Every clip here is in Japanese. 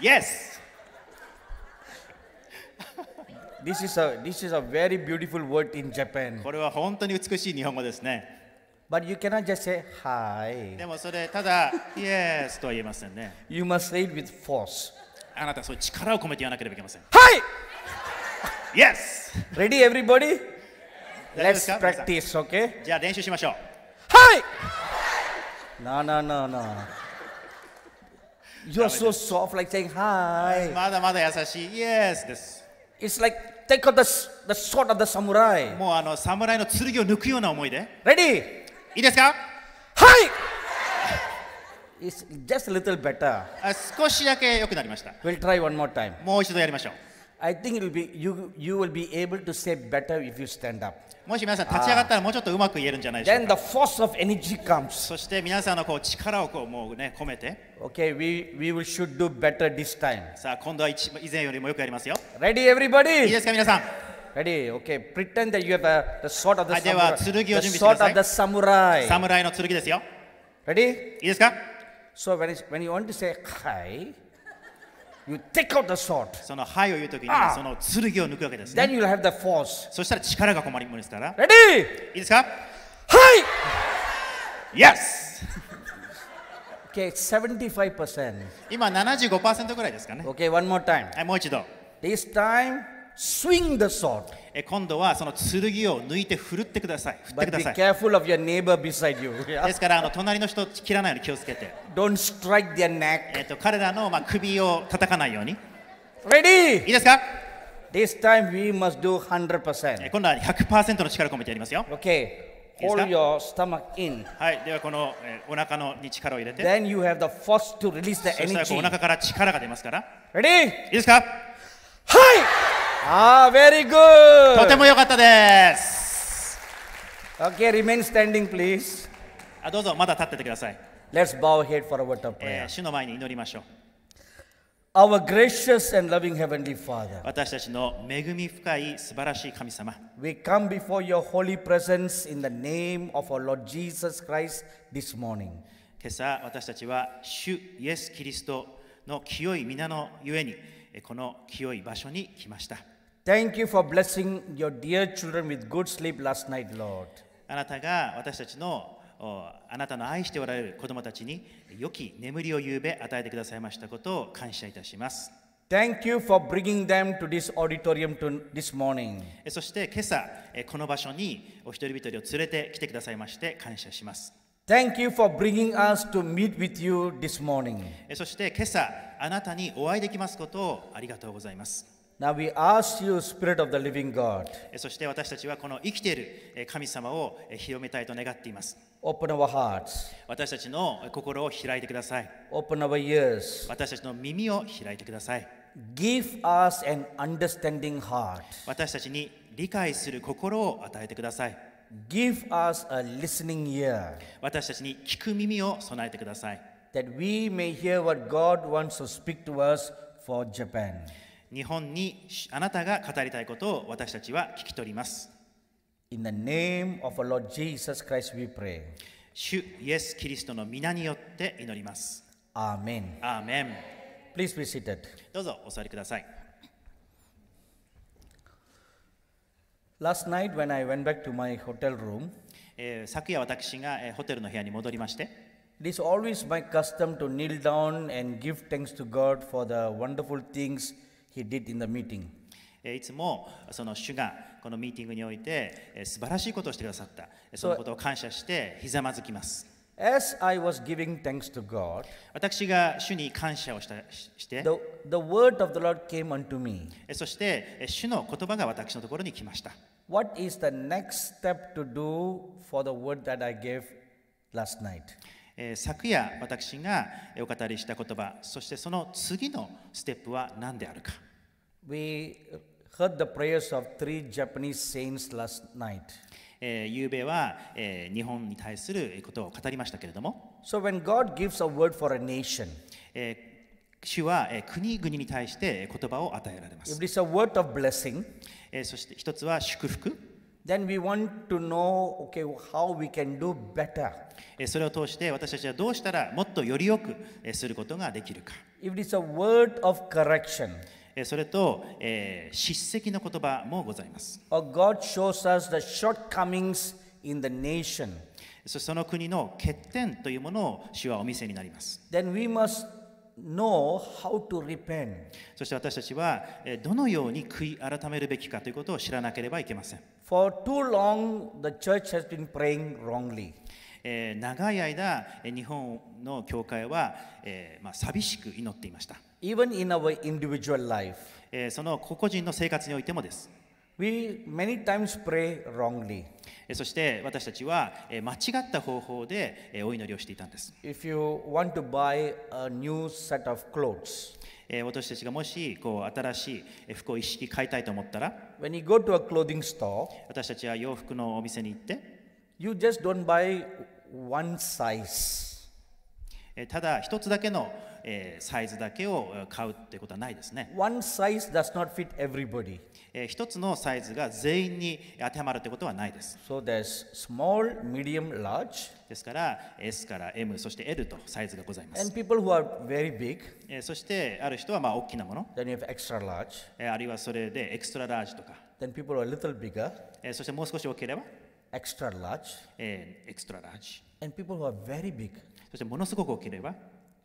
Yes. This is a this is a very beautiful word in Japan. これは本当に美しい日本語ですね。But you cannot just say hi. でもそれただ Yes とは言えませんね。You must say it with force. あなたそういう力を込めて言わなければいけません。はい !Yes! Ready everybody? Let's practice, okay? じゃあ練習しましょう。はい No, no, no, no. You are so soft, like saying hi. まだまだ優しい。Yes です。It's like take out the, the sword of the samurai. もうあの侍の剣を抜くような思いで。Ready? いいですかはい It's just a little better. 少しだけ良くなりました。We'll try one more time. もう一度やりましょう。I think it'll be, you, you will be able to say better if you stand up. もし皆さん立ち上がったらもうちょっとうまく言えるんじゃないでしょ Then the c o m e s そして皆さんのこう力をこうもうね込めて、Okay, we, we should do better this time. さあ今度は以前よりもよくやりますよ。Ready, いい everybody? ですか皆さん。Ready, okay. Pretend that you have a, the sword of the はい、で samurai. 剣を The 準備してください。sword of the samurai. 侍の剣ですよ。Ready? いいですか So when, when you want to say hi, You take out the sword. その灰を言うときに、ah. その剣を抜くわけです、ね。Then you'll have the force. そしたら力が困りますから。Ready? いいですかはい !Yes! okay, 75%. 今75%ぐらいですかね。Okay, one more time. はい、もう一度。This time, swing the sword. 今度はその剣を抜いて振るってください。振ってください。Be ですからあの隣の人を切らないように気をつけて。Don't strike their neck. えと彼らのまあ首を叩かないように。Ready? いいですか This time we must do 100%. 今度は100%の力を込めてやりますよ。Okay. Hold your stomach in. はい、ではこの、お腹のに力を入れて。Then you have the force to release the energy. お腹から力が出ますから。Ready? いいですかはいああ、very good! とても良かったです。Okay, remain standing, please. あどうぞ、まだ立っててください。Let's bow head for a word of prayer. えー、主の前に祈りましょう。Our gracious and loving Heavenly Father, 私たちの恵み深い素晴らしい神様 we come before your holy presence in the name of our Lord Jesus Christ this morning. 今朝私たちは主イエス・キリストの清い皆のゆえにこの清い場所に来ました。Thank you for blessing your dear children with good sleep last night, Lord. あなたが私たちのあなたの愛しておられる子供たちに良き眠りを夕べ与えてくださいましたことを感謝いたします。Thank you for bringing them to this auditorium to this morning. そして今朝、この場所にお一人一人を連れてきてくださいまして感謝します。Thank you for bringing us to meet with you this morning. そして今朝、あなたにお会いできますことをありがとうございます。Now we ask you, Spirit of the Living God. 私たちはこの生きてる神様を広めたいと願っています。Open our hearts. 私たちの心を開いてください。Open our ears. 私たちの耳を開いてください。Give us an understanding heart. 私たちに理解する心を与えてください。Give us a listening ear. 私たちに聞く耳を備えてください。That we may hear what God wants to speak to us for Japan. 日本にあなたが語りたいことを私たちは聞き取ります。In the name of our Lord Jesus Christ we pray. 主イエス・キリストの皆によって祈ります。アーメン。アーメン。Please be seated. どうぞお座りください。Last night when I went back to my hotel room, 昨夜私が、ホテルの部屋に戻りまして、It is always my custom to kneel down and give thanks to God for the wonderful things he did in the meeting. いつもその主がこのミーティングにおいて素晴らしいことをしてくださった。そのことを感謝してひざまずきます。As I was giving thanks to God, 私が主に感謝をしたして the, the word of the Lord came unto me. そして主の言葉が私のところに来ました。What is the next step to do for the word that I gave last night? 昨夜私がお語りした言葉、そしてその次のステップは何であるか。We heard the prayers of three Japanese saints last night. えー、夕べは、えー、日本に対することを語りましたけれども。So when God gives a word for a nation, えー主はえ国々に対して言葉を与えられます。Blessing, そして一つは祝福。Then we want to know, okay, how we can do better. それを通して私たちはどうしたらもっとよりよくすることができるか。If it is a word of correction, それと、え叱責の言葉もございます。その国の欠点というものを主はお見せになります。そして私たちは、えどのように悔い改めるべきかということを知らなければいけません。f 長い間、日本の教会は、えまあ、寂しく祈っていました。Even in our individual life. えその個々人の生活においてもです。えそして私たちは、え間違った方法で、えお祈りをしていたんです。私たちがもしこう新しい服を一式買いたいと思ったら私たちは洋服のお店に行ってえただ一つだけのえー、サイズだけを買うってことはないですね。One size does not fit everybody. えー、一つのサイズが全員に当てはまるってことはないです。So there's small, medium, large. ですから S から M そして L とサイズがございます。And people who are very big. えー、そしてある人はまあ大きなもの。Then you have extra large. えー、あるいはそれでエクストララージとか。Then people who are a little bigger. えー、そしてもう少し大きければ。Extra large. えー、エクストララージ。And people who are very big. そしてものすごく大きければ。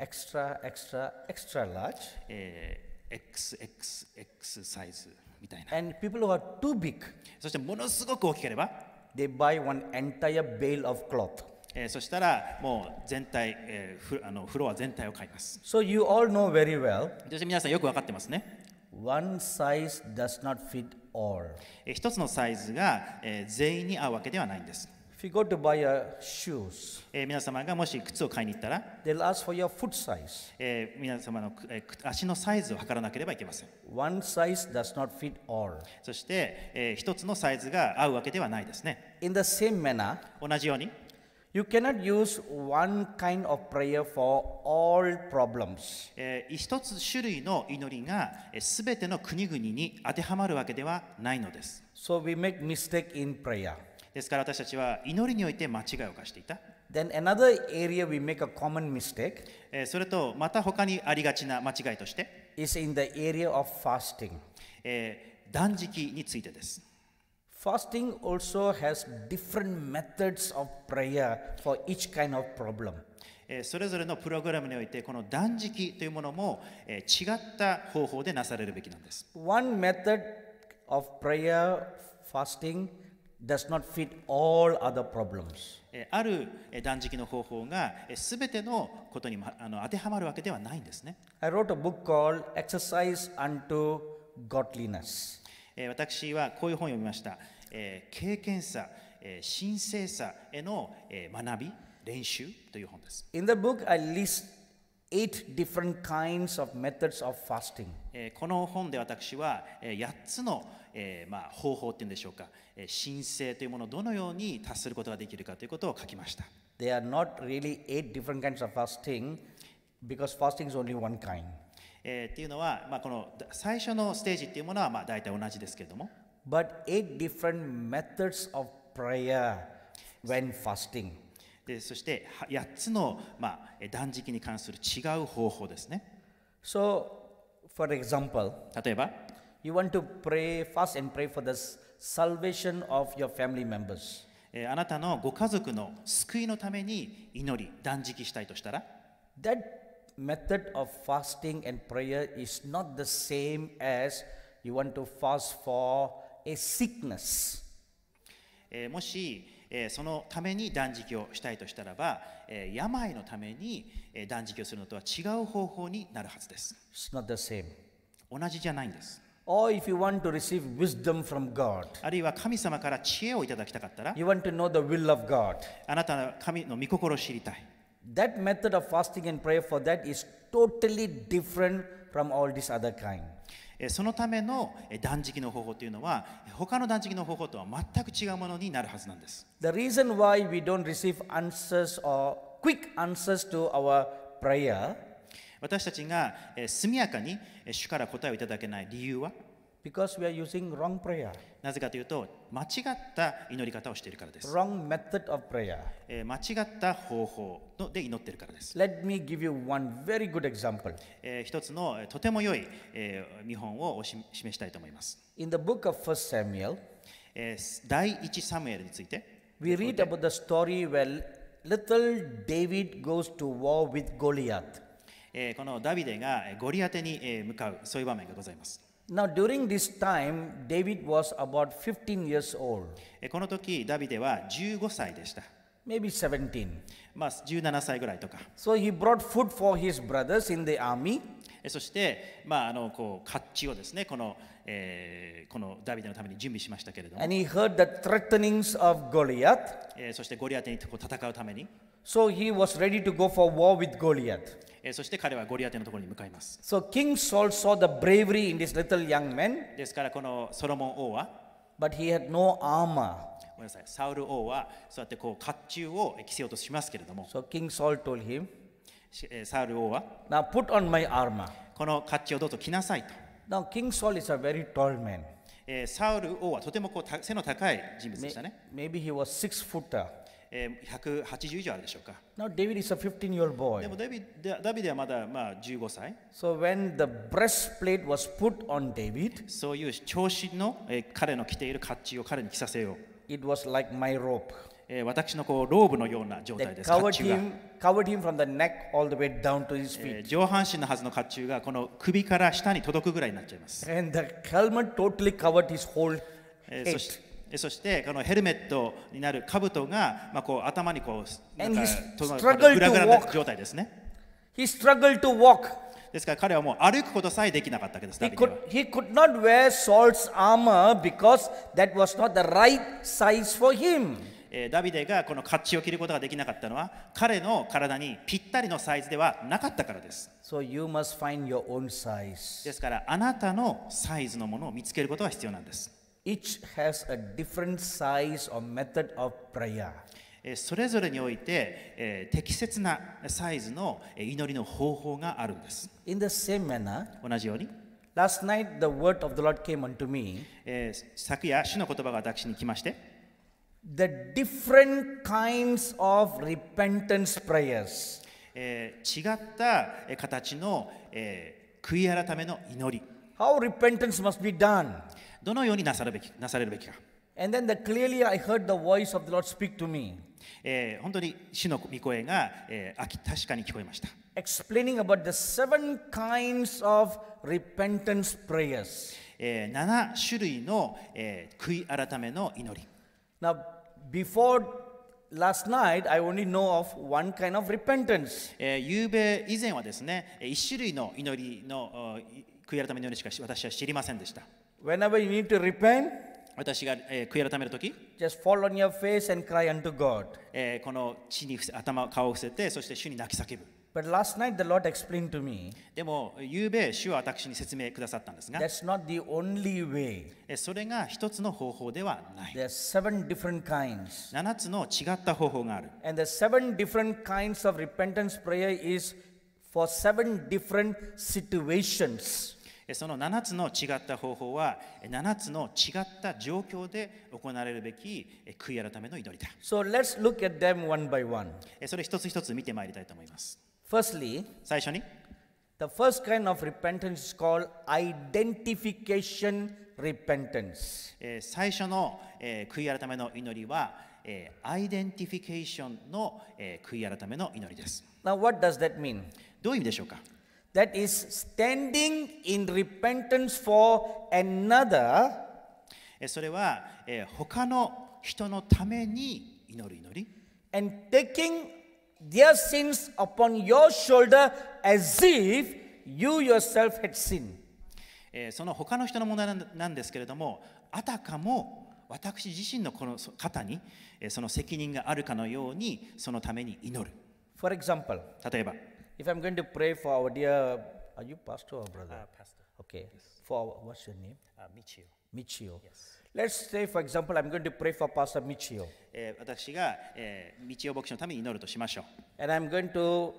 extra, extra, extra large. えー、XXX サイズみたいな。And people who are too big, そしてものすごく大きければ、they buy one entire bale of cloth. えー、そしたらもう全体、えー、フあのフロア全体を買います。So you all know very well. そして皆さんよく分かってますね。One size does not fit all. 一つのサイズが、えー、全員に合うわけではないんです。If you go to buy a shoes, えー皆様がもし靴を買いに行ったら、they'll ask for your foot size. えー皆様の、えー靴足のサイズを測らなければいけません。One size does not fit all. そして、えー一つのサイズが合うわけではないですね。In the same manner, 同じように、you cannot use one kind of prayer for all problems. えー一つ種類の祈りがすべての国々に当てはまるわけではないのです。So we make mistake in prayer. ですから私たちは祈りにおいて間違いを犯していた。Then another area we make a common mistake それとまた他にありがちな間違いとして is in the area of fasting 断食についてです。Fasting also has different methods of prayer for each kind of problem. それぞれのプログラムにおいてこの断食というものも違った方法でなされるべきなんです。One method of prayer fasting does not fit all other problems. ある断食の方法がすべてのことに当てはまるわけではないんですね。I wrote a book called Exercise unto Godliness. 私はこういう本を読みました。経験さ、神聖さへの学び、練習という本です。In the book, I list eight different kinds of methods of fasting. この本で私は8つの、えーまあ、方法っていうんでしょうか、申請というものをどのように達することができるかということを書きました。They are not really eight different kinds of fasting because fasting is only one kind. えー、っていうのは、まあ、この最初のステージっていうものは、まあ、大体同じですけれども。But eight different methods of prayer when fasting. でそして8つの、まあ、断食に関する違う方法ですね。So, for example, 例えば、You want to pray, fast and pray for the salvation of your family members. あなたのご家族の救いのために祈り、断食したいとしたら That method of fasting and prayer is not the same as you want to fast for a sickness. もしえそのために断食をしたいとしたらば、え病のために断食をするのとは違う方法になるはずです。同じじゃないんです。Or if you want to receive wisdom from God, あるいは神様から知恵をいただきたかったら、you want to know the will of God. あなたの神の御心を知りたい。That method of fasting and prayer for that is totally different from all this other kind. そのための断食の方法というのは他の断食の方法とは全く違うものになるはずなんです。The reason why we don't receive answers or quick answers to our prayer 私たちが速やかに主から答えをいただけない理由は Because we are using wrong prayer. なぜかというと、間違った祈り方をしているからです。Wrong method of prayer. えー、間違った方法ので祈っているからです。Let me give you one very good example. えー、一つのとても良い、えー、見本をおし示したいと思います。In the book of 1 Samuel, えー、第一サムエルについて、We read about the story where little David goes to war with Goliath. えー、このダビデがゴリアテに向かう、そういう場面がございます。Now during this time, David was about 15 years old. この時、ダビデは15歳でした。Maybe 17. まあ17歳ぐらいとか。So he brought food for his brothers in the army. そして、まあ、あのこう甲冑をですねこの、えー、このダビデのために準備しましたけれども。And he heard the threatenings of Goliath. そしてゴリアテに戦うために。So he was ready to go for war with Goliath. そして彼はゴリアテのところに向かいます。So King Saul saw the bravery in this little young man. ですからこのソロモン王は、but he had no armor. ごめんなさい、サウル王はそうやってこう甲冑を着せようとしますけれども、So King Saul told him, サウル王は、now put on my armor. この甲冑をどうぞ着なさいと。Now King Saul is a very tall man. サウル王はとてもこう背の高い人物でしたね。Maybe he was six footer. 180以上あるでしょうか。Now David is a 15 year old boy. でもダビダビデはまだまあ15歳。So when the breastplate was put on David, そういう長身の彼の着ている甲冑を彼に着させよう。It was like my robe. 私のこうローブのような状態です。甲冑が上半身のはずの甲冑がこの首から下に届くぐらいになっちゃいます。And the helmet totally covered his whole head. そしてそしてこのヘルメットになる兜が、まあ、こう頭にこうなんかグラグラな状態ですね。He struggled to walk. ですから彼はもう歩くことさえできなかったわけです。He could, he could not wear Saul's armor because that was not the right size for him. ダビデがこのカッチを着ることができなかったのは彼の体にぴったりのサイズではなかったからです。So、you must find your own size. ですからあなたのサイズのものを見つけることが必要なんです。each has a different size or method of prayer. それぞれにおいて、えー、適切なサイズの祈りの方法があるんです。In the same manner, 同じように。Last night the word of the Lord came unto me. えー、昨夜、主の言葉が私に来まして。The different kinds of repentance prayers. えー、違った形の、えー、悔い改めの祈り。How repentance must be done? どのようになさるべきなされるべきか。And then the clearly I heard the voice of the Lord speak to me. えー、本当に主の御声が、えー、確かに聞こえました。Explaining about the seven kinds of repentance prayers. えー、7種類の、えー、悔い改めの祈り。Now, before last night, I only know of one kind of repentance. えー、夕べ以前はですね、一種類の祈りの悔い改めの祈りしか私は知りませんでした。Whenever you need to repent, 私が、えー、悔い改めるとき、just fall on your face and cry unto God. えー、この地に頭顔を伏せて、そして主に泣き叫ぶ。But last night the Lord explained to me. でも、夕べ、主は私に説明くださったんですが、That's not the only way. えそれが一つの方法ではない。There are seven different kinds. 7つの違った方法がある。And the seven different kinds of repentance prayer is for seven different situations. その7つの違った方法は7つの違った状況で行われるべき悔い改めの祈りだ。So let's look at them one by one. それ一つ一つ見てまいりたいと思います。Firstly, 最初に The first kind of repentance is called identification repentance. 最初の悔い改めの祈りはアイデンティフィケーションの悔い改めの祈りです。Now what does that mean? どういう意味でしょうか that is standing in repentance for another それは、えー、他の人のために祈る祈り and taking their sins upon your shoulder as if you yourself had sinned えー、その他の人の問題なんですけれどもあたかも私自身のこの方に、えー、その責任があるかのようにそのために祈る For example, 例えば If I'm going to pray for our dear, are you pastor or brother? Uh, pastor. Okay. Yes. For what's your name? Uh, Michio. Michio. Yes. Let's say, for example, I'm going to pray for Pastor Michio. Eh, and i I'm going to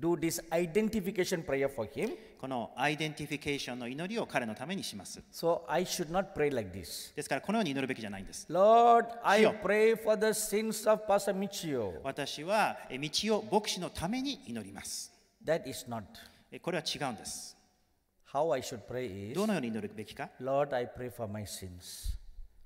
do this identification prayer for him. このアイデンティフィケーションの祈りを彼のためにします。So I should not pray like this. ですからこのように祈るべきじゃないんです。Lord, I pray for the sins of Pastor Michio. 私は道夫牧師のために祈ります。That is not. これは違うんです。How I should pray is, どのように祈るべきか Lord, I pray for my sins.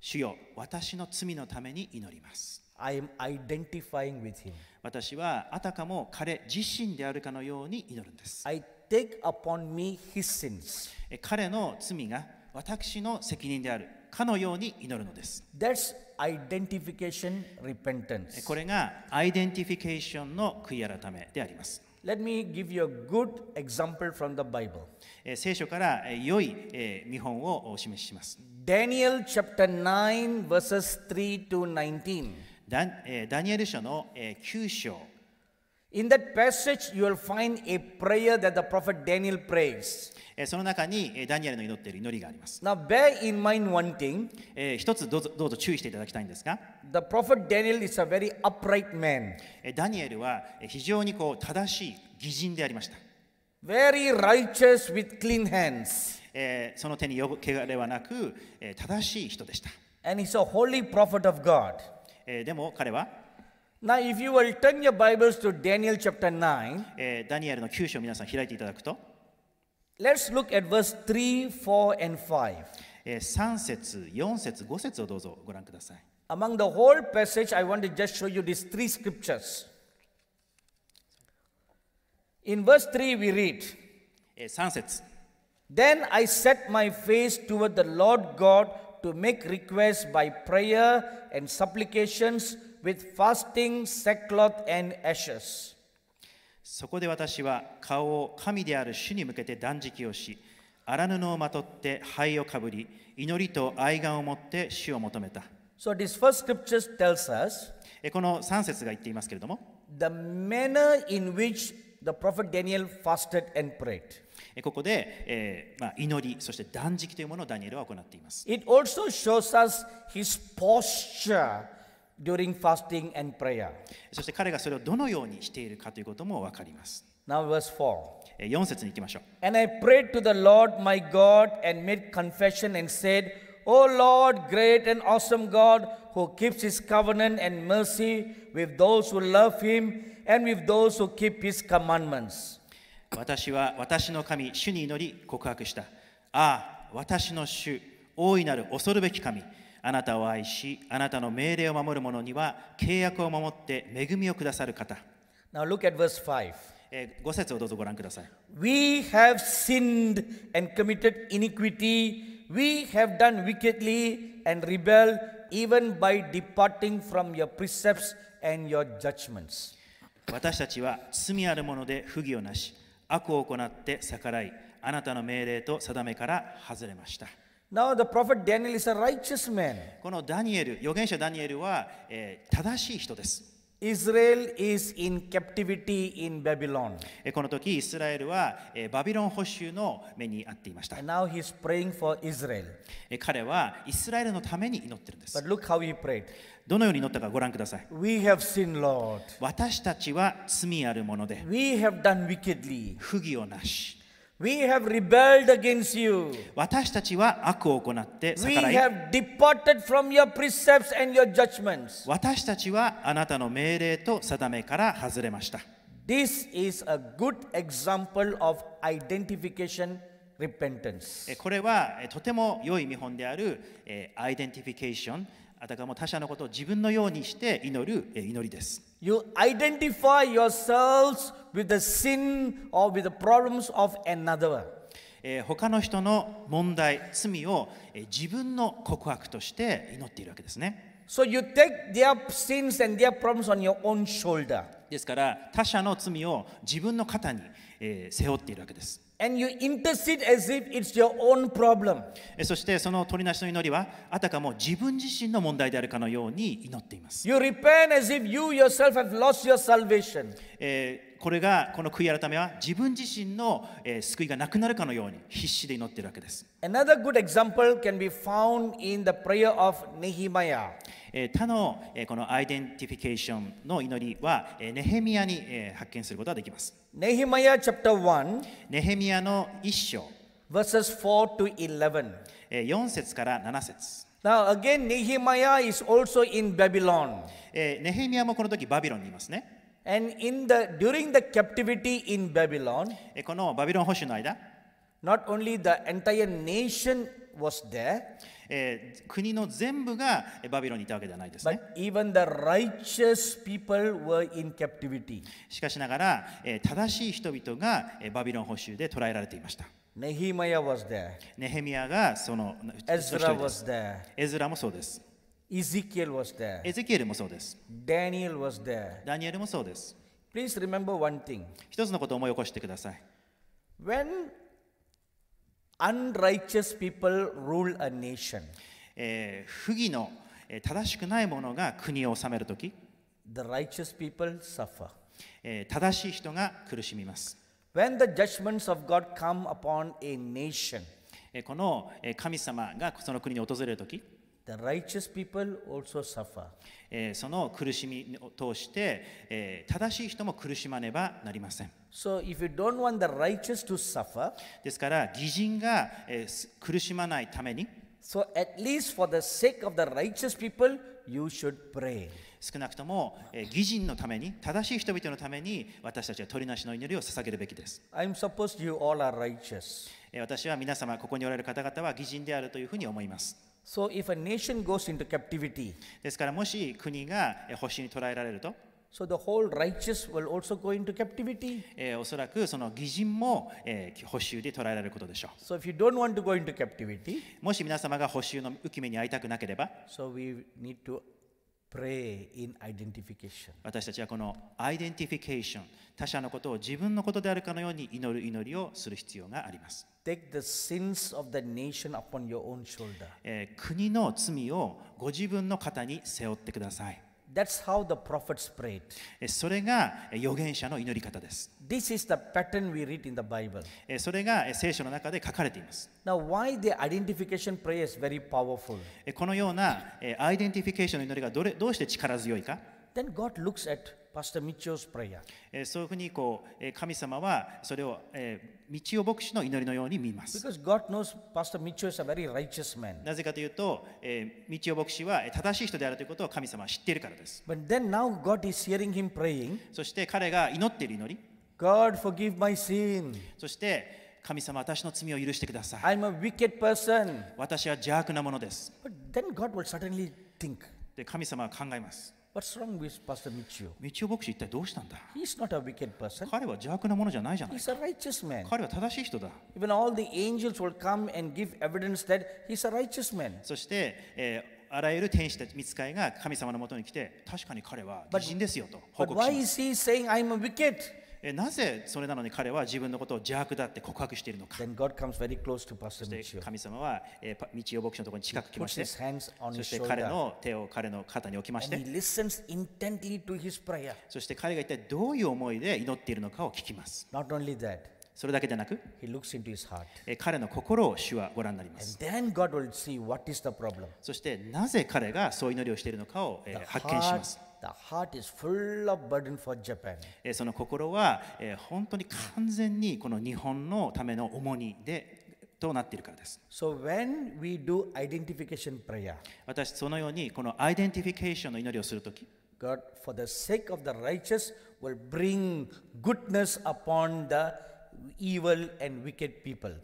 主よ、私の罪のために祈ります。I am identifying with him. 私はあたかも彼自身であるかのように祈るんです。I take upon me his sins. 彼の罪が私の責任であるかのように祈るのです。That's identification repentance. これがアイデンティフィケーションの悔い改めであります。Let me give you a good example from the Bible. 聖書から良い見本をお示しします。Daniel chapter 9 verses 3 to 19. ダ,、えー、ダニエル書の、えー、9章 In that passage, you will find a prayer that the prophet Daniel prays. その中にダニエルの祈っている祈りがあります。Now, bear in mind one thing. 一つどうぞどうぞ注意していただきたいんですが、The prophet Daniel is a very upright man. ダニエルは非常にこう正しい義人でありました。Very righteous with clean hands. その手に汚れはなく、正しい人でした。And he's a holy prophet of God. えー、でも彼は Now, if you will turn your Bibles to Daniel chapter 9, えーダニエルの9章を皆さん開いていただくと、let's look at verse 3, 4, and 5. えー、3節、4節、5節をどうぞご覧ください。Among the whole passage, I want to just show you these three scriptures. In verse 3, we read, えー、3節 Then I set my face toward the Lord God to make requests by prayer and supplications with fasting, sackcloth and ashes. そこで私は顔を神である主に向けて断食をし、荒布をまとって灰をかぶり、祈りと愛願を持って主を求めた。So this first scripture s tells us この3節が言っていますけれども、The manner in which the prophet Daniel fasted and prayed. ここで、えーまあ、祈り、そして断食というものをダニエルは行っています。It also shows us his posture during fasting and prayer. そして彼がそれをどのようにしているかということもわかります。Now verse 4. 4節に行きましょう。And I prayed to the Lord my God and made confession and said, O Lord, great and awesome God, who keeps his covenant and mercy with those who love him and with those who keep his commandments. 私は私の神、主に祈り告白した。ああ、私の主、大いなる恐るべき神。あなたを愛し、あなたの命令を守る者には契約を守って恵みをくださる方。Now look at verse 5. 5節をどうぞご覧ください。We have sinned and committed iniquity. We have done wickedly and rebelled even by departing from your precepts and your judgments. 私たちは罪あるもので不義をなし。悪を行って逆らい、あなたの命令と定めから外れました。Now the prophet Daniel is a righteous man. このダニエル、預言者ダニエルは、えー、正しい人です。Israel is in captivity in Babylon. この時、イスラエルはバビロン捕囚の目に遭っていました。Now he's praying for Israel. 彼はイスラエルのために祈ってるんです。But look how he prayed. どのように祈ったかご覧ください。We have sinned, Lord. 私たちは罪あるもので、We have done wickedly. 不義をなし。We have rebelled against you. 私たちは悪を行って逆らい We have departed from your precepts and your judgments. 私たちはあなたの命令と定めから外れました。This is a good example of identification repentance. これはとても良い見本である、えー、アイデンティフィケーション、あたかも他者のことを自分のようにして祈る、え祈りです。You identify yourselves with the sin or with the problems of another. えー、他の人の問題、罪を、えー、自分の告白として祈っているわけですね。So you take their sins and their problems on your own shoulder. ですから、他者の罪を自分の肩に、えー、背負っているわけです。And you intercede as if it's your own problem. そしてその取りなしの祈りはあたかも自分自身の問題であるかのように祈っています。You repent as if you yourself have lost your salvation. えーこれがこの悔い改めは自分自身の、え救いがなくなるかのように必死で祈っているわけです。Another good example can be found in the prayer of Nehemiah. 他のこのアイデンティフィケーションの祈りはネヘミヤに発見することができます。Nehemiah chapter 1ネヘミヤの一章 verses 4 to 11 4節から7節 Now again Nehemiah is also in Babylon ネヘミヤもこの時バビロンにいますね。And in the, during the captivity in Babylon, このバビロン保守の間、not only the entire nation was there, えー、国の全部がバビロンにいたわけではないですね but。even the righteous people were in captivity. しかしながら、えー正しい人々がえーバビロン捕囚で捕らえられていました。Nehemiah was there. ネヘミヤがその Ezra 一人です was there. エズラもそうです。Ezekiel was there. エゼキエルもそうです。Daniel was there. ダニエルもそうです。Please remember one thing. 一つのことを思い起こしてください。When unrighteous people rule a nation, えー不義のえー正しくない者が国を治めるとき、the righteous people suffer. えー正しい人が苦しみます。When the judgments of God come upon a nation, えーこのえー神様がその国に訪れるとき、The righteous people also suffer. えー、その苦しみを通して、えー、正しい人も苦しまねばなりません。So、if you don't want the righteous to suffer, ですから、義人が、えー、苦しまないために、so、at least for the sake of the righteous people, you should pray. 少なくとも、えー、義人のために、正しい人々のために、私たちは取りなしの祈りを捧げるべきです。I'm supposed you all are righteous. 私は皆様、ここにおられる方々は義人であるというふうに思います。So、if a nation goes into captivity, ですからもし国が星に捕らえられると、So、the whole righteous will also go into captivity. えおそらくその義人も、えー、補修で捉えられることでしょう。So、if you don't want to go into captivity, もし皆様が補修の浮き目に会いたくなければ、so、we need to pray in identification. 私たちはこのアイデンティフィケーション、他者のことを自分のことであるかのように祈る祈りをする必要があります。Take the sins of the nation upon your own shoulder. えー、国の罪をご自分の肩に背負ってください。That's how the prophets prayed. それが預言者の祈り方です。This is the pattern we read in the Bible. それが聖書の中で書かれています。Now, why the identification prayer is very powerful? このようなアイデンティフィケーションの祈りがどれどうして力強いか Then God looks at Pastor Michio's prayer. そういうふうにこう神様はそれを道夫牧師の祈りのように見ます。Because God knows Pastor Michio is a very righteous man. なぜかというと、道夫牧師は正しい人であるということを神様は知っているからです。But then now God is hearing him praying. そして彼が祈っている祈り。God forgive my sin. そして神様、私の罪を許してください。I'm a wicked person. 私は邪悪なものです。But then God will suddenly think. で神様は考えます。What's wrong with Pastor Michio? 道夫牧師一体どうしたんだ He's not a wicked person. 彼は邪悪なものじゃないじゃない He's a righteous man. 彼は正しい人だ Even all the angels will come and give evidence that he's a righteous man. そして、えーあらゆる天使たち、見つかいが神様のもとに来て、確かに彼は義人ですよと報 But 告 why します。is he saying I'm a wicked? なぜそれなのに彼は自分のことを邪悪だって告白しているのか。Then God comes very close to Pastor そして神様は、えー、道を牧師のところに近く来まして、そして彼の手を彼の肩に置きまして、そして彼が一体どういう思いで祈っているのかを聞きます。Not only that, それだけでなく、彼の心を主はご覧になります。そしてなぜ彼がそう祈りをしているのかを発見します。The heart is full of burden for Japan. その心は本当に完全にこの日本のための重荷でとなっているからです。So、when we do identification prayer, 私、そのようにこのアイデンティフィケーションの祈りをするとき、God, for the sake of the righteous, will bring goodness upon the evil and wicked people.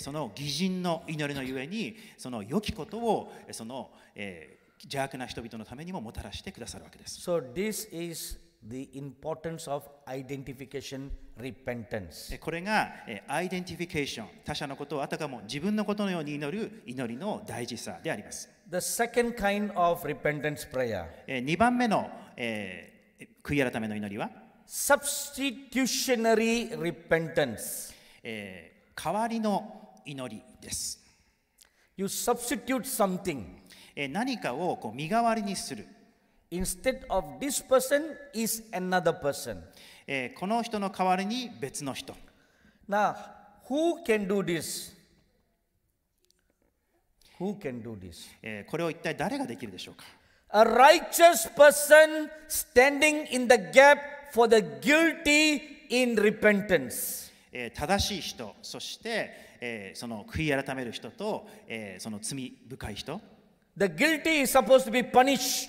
その義人の祈りのゆえに、その良きことをその、えー邪悪な人々のためにももたらしてくださるわけです。So this is the importance of identification repentance. これが、えー、アイデンティフィケーション、他者のことをあたかも自分のことのように祈る祈りの大事さであります。The second kind of repentance prayer. えー、2番目の、えー、悔い改めの祈りは substitutionary repentance、えー、代わりの祈りです。You substitute something. 何かをこう身代わりにする。Instead of this person is another person. この人の代わりに別の人。Now, who can do this? Who can do this? これを一体誰ができるでしょうか A righteous person standing in the gap for the guilty in repentance. 正しい人、そしてその悔い改める人とその罪深い人。The guilty is supposed to be punished.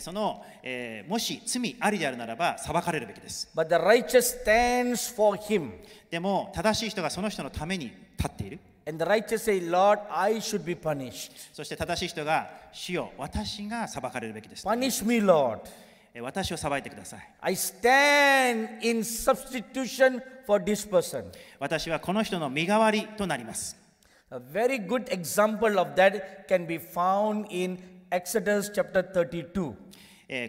その、えー、もし罪ありであるならば裁かれるべきです。But the righteous stands for him. でも正しい人がその人のために立っている。And the righteous say, Lord, I should be punished. そして正しい人が主よ私が裁かれるべきです。Punish me, Lord. 私を裁いてください。I stand in substitution for this person. 私はこの人の身代わりとなります。A very good example of that can be found in Exodus chapter 32.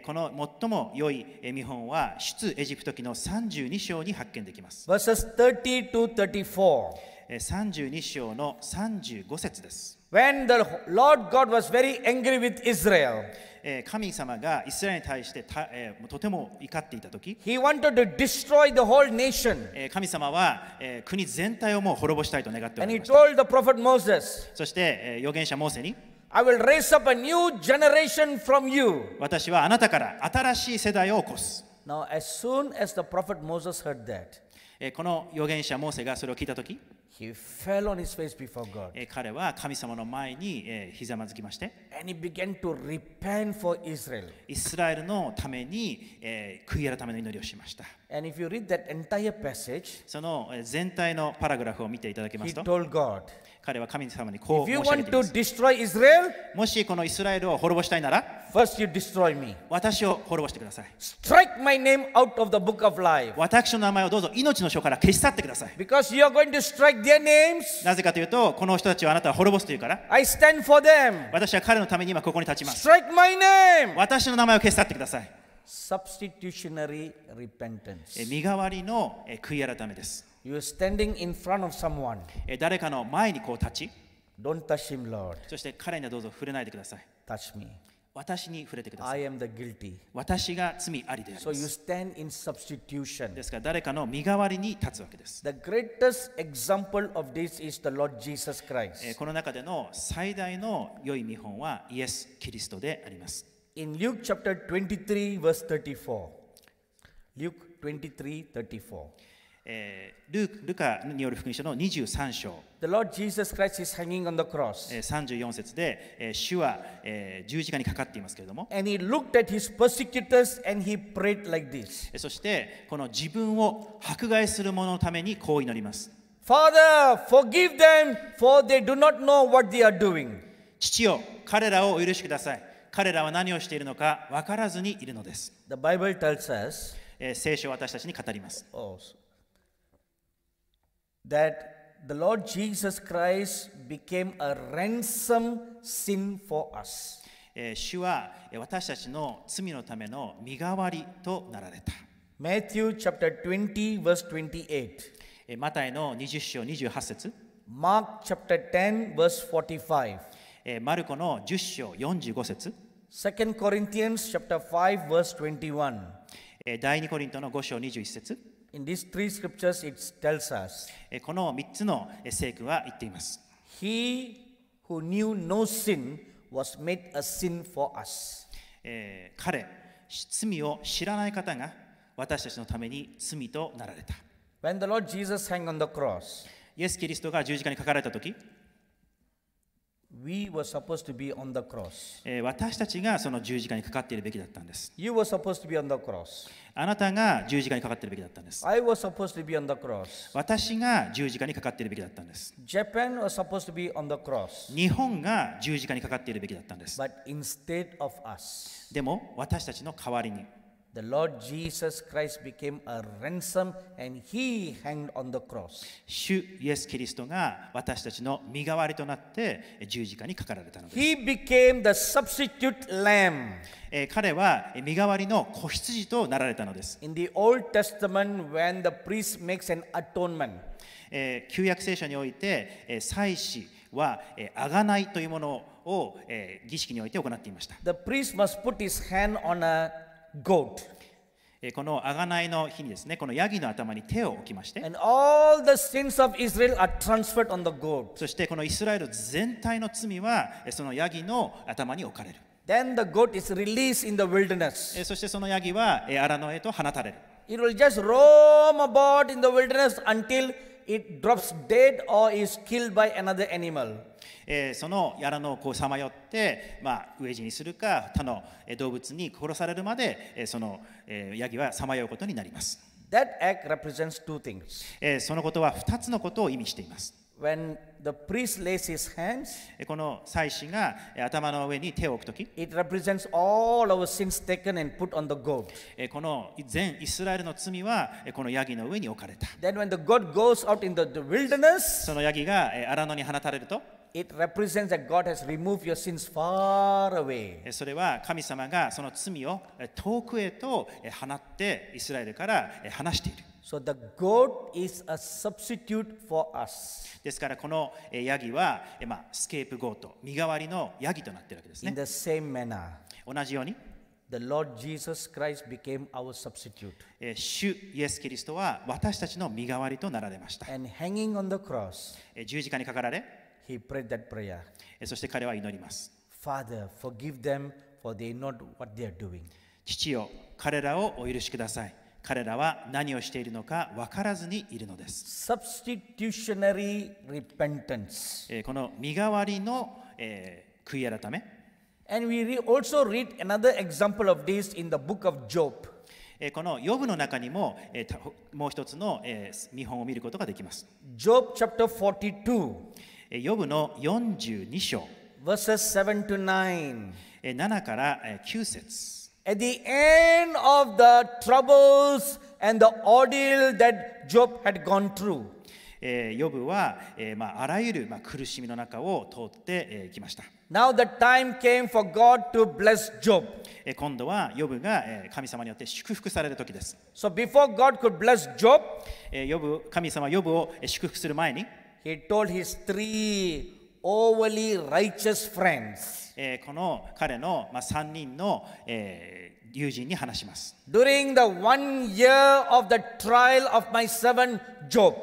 この最も良い見本は出エジプト記の32章に発見できます。Verses 30 34. 32章の35節です。When the Lord God was very angry with Israel, えー、神様がイスラエルに対してた、えー、とても怒っていた時 He wanted to destroy the whole nation. えー、神様は、えー、国全体をもう滅ぼしたいと願っておりました And he told the prophet Moses, そして、えー、預言者モーセに I will raise up a new generation from you. 私はあなたから新しい世代を起こす Now, as soon as the prophet Moses heard that, えーこの預言者モーセがそれを聞いた時 He fell on his face before God. 彼は神様の前にひざまずきまして、And he began to repent for Israel. イスラエルのために悔い改めの祈りをしました。And if you read that entire passage, その全体のパラグラフを見ていただけますと、he told God, 彼は神様にこう申し上げています。Israel, もしこのイスラエルを滅ぼしたいなら、First you destroy me. 私を滅ぼしてください。Strike my name out of the book of life. 私の名前をどうぞ命の書から消し去ってください。Because you are going to strike their names. なぜかというと、この人たちはあなたは滅ぼすというから。I stand for them. 私は彼のために今ここに立ちます。Strike my name. 私の名前を消し去ってください。Substitutionary repentance. 身代わりの悔い改めです。You're standing in front of someone. 誰かの前にこう立ち。Don't touch him, Lord. そして彼にはどうぞ触れないでください。Touch me. 私に触れてください。I am the guilty. 私が罪ありであります。So、you stand in substitution. ですから誰かの身代わりに立つわけです。The greatest example of this is the Lord Jesus Christ. この中での最大の良い見本はイエス・キリストであります。In Luke chapter 23 verse 34. Luke 23 34. えー、ルルカによる福音書の23章。The Lord Jesus Christ is hanging on the cross. 34節で、えー、主は、えー、十字架にかかっていますけれども。And he looked at his persecutors and he prayed like this. そして、この自分を迫害する者のためにこう祈ります。Father, forgive them, for they do not know what they are doing. 父よ、彼らをお許しください。彼らは何をしているのか分からずにいるのです。The Bible tells us, 聖書は私たちに語ります。Oh, that the Lord Jesus Christ became a ransom sin for us. 主は私たちの罪のための身代わりとなられた。Matthew chapter 20 verse 28マタイの20章28節 Mark chapter 10 verse 45マルコの10章45節2 Corinthians chapter 5 verse 21第2コリントの5章21節 In these three scriptures, it tells us この3つの聖句は言っています。He who knew no sin was made a sin for us. えー、彼、罪を知らない方が私たちのために罪となられた。When the Lord Jesus hung on the cross, イエス・キリストが十字架にかかられたとき、We were supposed to be on the cross. 私たちがその十字架にかかっているべきだったんです。You were supposed to be on the cross. あなたが十字架にかかっているべきだったんです。I was supposed to be on the cross. 私が十字架にかかっているべきだったんです。Japan was supposed to be on the cross. 日本が十字架にかかっているべきだったんです。But instead of us. でも私たちの代わりに。The Lord Jesus Christ became a ransom and he hanged on the cross. 主イエス・キリストが私たちの身代わりとなって十字架にかかられたのです。He became the substitute lamb. 彼は身代わりの子羊となられたのです。In the Old Testament, when the priest makes an atonement, 旧約聖書において祭司は贖いというものを儀式において行っていました。The priest must put his hand on a goat. この贖いの日にですね、このヤギの頭に手を置きまして、And all the sins of Israel are transferred on the goat. そしてこのイスラエル全体の罪はそのヤギの頭に置かれる。Then the goat is released in the wilderness. そしてそのヤギは荒野へと放たれる。It will just roam about in the wilderness until it drops dead or is killed by another animal. そのやらのこうさまよって、まあ、飢え死にするか他の動物に殺されるまで、その、ヤギはさまようことになります。That act represents two things. そのことは2つのことを意味しています。When the priest lays his hands, この祭司が頭の上に手を置くとき、it represents all our sins taken and put on the goat. この全イスラエルの罪はこのヤギの上に置かれた。Then when the goat goes out in the, the wilderness, そのヤギが荒野に放たれると、It represents that God has removed your sins far away. それは神様がその罪を遠くへと放ってイスラエルから離している。So、the goat is a substitute for us. ですからこのヤギは、まあ、スケープゴート、身代わりのヤギとなっているわけですね。In the same manner, 同じように。The Lord Jesus Christ became our substitute. 主イエス・キリストは私たちの身代わりとなられました。And hanging on the cross, 十字架にかかられ、He prayed that prayer. そして彼は祈ります。Father, forgive them for they know what they are doing. 父よ、彼らをお許しください。彼らは何をしているのか分からずにいるのです。Substitutionary repentance. この身代わりの、えー、悔い改め。And we also read another example of this in the book of Job. このヨブの中にも、えー、もう一つの、えー、見本を見ることができます。Job chapter 42ヨブの42章 verses 7 to 9 7から9節 At the end of the troubles and the ordeal that Job had gone through, えー、ヨブは、えーまあ、あらゆる、まあ、苦しみの中を通ってえー、きました。Now the time came for God to bless Job. えー、今度はヨブが、えー、神様によって祝福される時です。So before God could bless Job, えー、ヨブ神様ヨブを祝福する前に、He told his three overly righteous friends. この彼の、ま3人の、友人に話します。During the one year of the trial of my servant Job,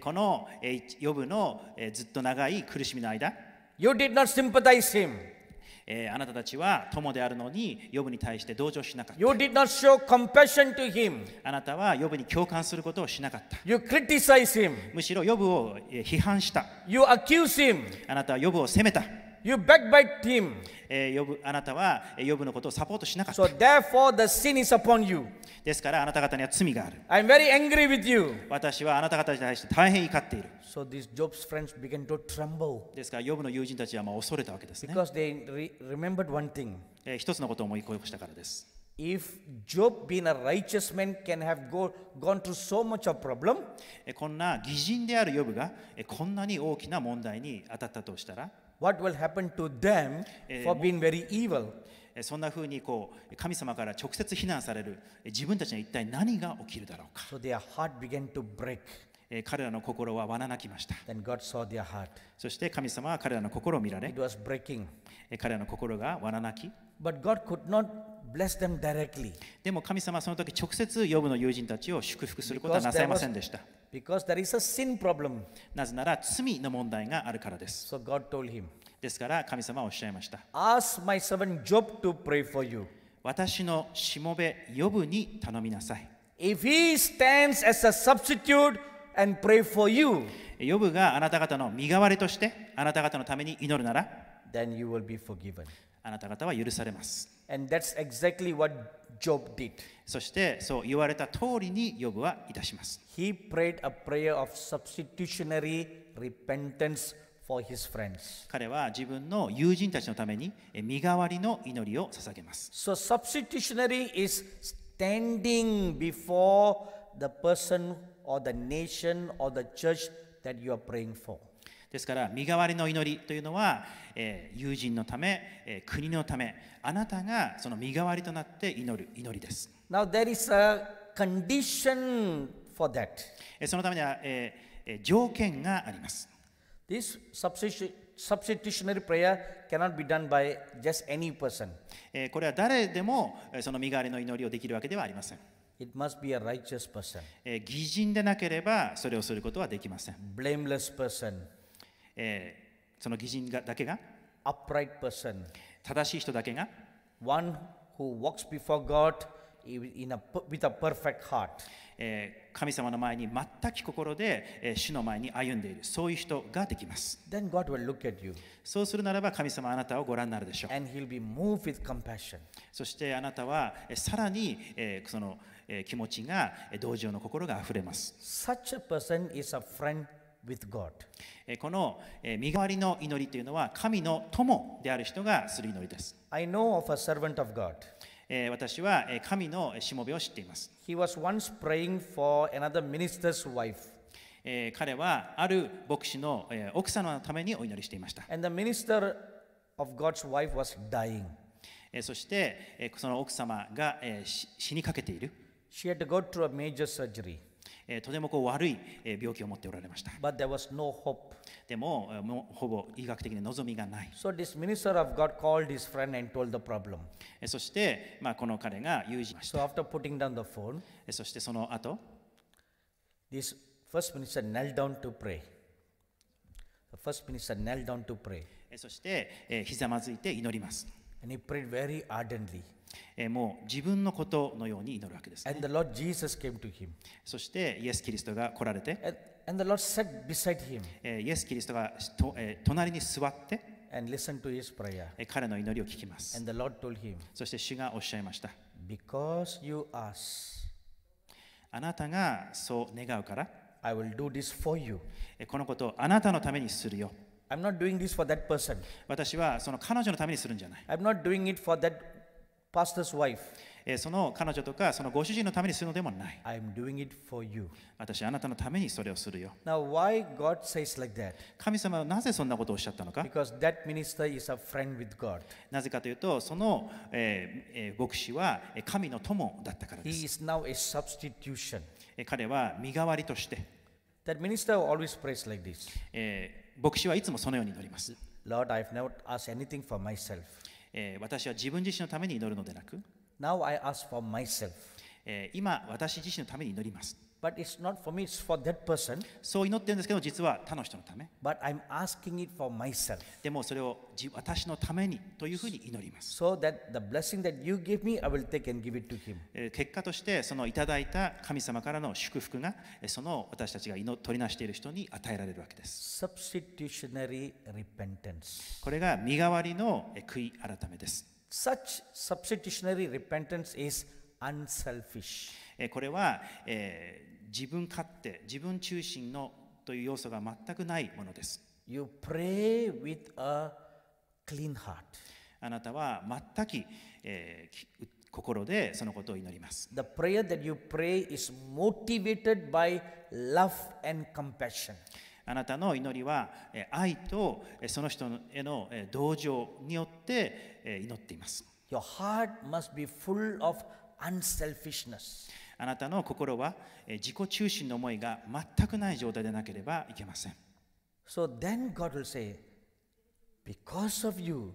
この、えー、ヨブの、ずっと長い苦しみの間、You did not sympathize him. えあなたたちは友であるのに、ヨぶに対して同情しなかった。あなたはヨぶに共感することをしなかった。むしろヨぶを批判した。あなたはヨぶを責めた。You backbite him. えー、呼ぶあなたは呼ぶのことをサポートしなかった。So、therefore the sin is upon you. ですからあなた方には罪がある。I'm very angry with you. 私はあなた方に対して大変怒っている。So、these Job's friends began to tremble. ですから、呼ぶの友人たちはまあ恐れたわけですね。Because they re remembered one thing. えー、一つのことを思い起こしたからです。If Job being a righteous man can have go, gone through so much of problem, こんな偽人であるヨブがこんなに大きな問題に当たったとしたら、what will happen to them for being very evil. そんなふうにこう神様から直接非難される自分たちに一体何が起きるだろうか。So、their heart began to break. 彼らの心はわななきました。Then God saw their heart. そして神様は彼らの心を見られ、It was breaking. 彼らの心がわななき。But God could not bless them directly. でも神様はその時直接呼ぶの友人たちを祝福することはなさいませんでした。Because there is a sin problem. なぜなら罪の問題があるからです。So、God told him, ですから神様はおっしゃいました。Ask my servant Job to pray for you. 私のしもべ、ヨブに頼みなさい。If he stands as a substitute and pray for you, ヨブがあなた方の身代わりとしてあなた方のために祈るなら、then you will be forgiven. あなた方は許されます。And that's exactly what Job did. そしてそう言われた通りにヨブはいたします。He prayed a prayer of substitutionary repentance for his friends. 彼は自分の友人たちのために身代わりの祈りを捧げます。So substitutionary is standing before the person or the nation or the church that you are praying for. ですから身代わりの祈りというのは、えー、友人のため、えー、国のためあなたがその身代わりとなって祈る祈りです Now there is a condition for that そのためには、えー、条件があります This substitutionary prayer cannot be done by just any person これは誰でもその身代わりの祈りをできるわけではありません It must be a righteous person. 義人でなければそれをすることはできません。Blameless person. えー、その義人がだけが upright person 正しい人だけが one who walks before God in a, with a perfect heart えー、神様の前に全く心で、えー、主の前に歩んでいるそういう人ができます Then God will look at you. そうするならば神様あなたをご覧になるでしょう And he'll be moved with compassion. そしてあなたは、えー、さらに、えー、その、えー、気持ちが同情の心があふれます Such a person is a friend with God. この身代わりの祈りというのは神の友である人がする祈りです。I know of a servant of God. 私は神のしもべを知っています。He was once praying for another minister's wife. 彼はある牧師の奥様のためにお祈りしていました。And the minister of God's wife was dying. そしてその奥様が死にかけている。She had to go through a major surgery. えー、とてもこう悪い病気を持っておられました。But there was no、hope. でも、もうほぼ医学的に望みがない。So this minister of God called his friend and told the problem. そして、まあ、この彼が友人ました。So after putting down the phone, そしてその後、this first minister knelt down to pray. The first minister knelt down to pray. そして、えー、ひざまずいて祈ります。And he prayed very ardently. もう自分のことのように祈るわけです、ね。そして、イエス・キリストが来られて、And the Lord sat beside him. イエス・キリストがと、え隣に座って、And listen to his prayer. 彼の祈りを聞きます。And the Lord told him, そして、主がおっしゃいました。Because you ask, あなたがそう願うから、I will do this for you. このことをあなたのためにするよ。I'm not doing this for that person. 私はその彼女のためにするんじゃない。I'm not doing it for that pastor's wife. その彼女とかそのご主人のためにするのでもない。doing it for you. 私はあなたのためにそれをするよ。Now, why God says like that? 神様はなぜそんなことをおっしゃったのか Because that minister is a friend with God. なぜかというと、その、えー、牧師は神の友だったからです。He is now a substitution. 彼は身代わりとして。That minister always prays like this. えー、牧師はいつもそのように祈ります。Lord, I've h a never asked anything for myself. え私は自分自身のために祈るのでなく、Now I ask for myself. え今、私自身のために祈ります。But it's not for me, it's for that person. そう祈ってるんですけど、実は他の人のため。But I'm asking it for myself. でもそれを私のためにというふうに祈ります。So that the blessing that you give me, I will take and give it to him. 結果として、そのいただいた神様からの祝福が、その私たちが祈取りなしている人に与えられるわけです。Substitutionary repentance. これが身代わりの悔い改めです。Such substitutionary repentance is unselfish. これは、えー自分勝手、自分中心のという要素が全くないものです。You pray with a clean heart. あなたは全き、えー、心でそのことを祈ります。The prayer that you pray is motivated by love and compassion. あなたの祈りは愛とその人への同情によって祈っています。Your heart must be full of unselfishness. あなたの心は自己中心の思いが全くない状態でなければいけません。So then God will say, Because of you,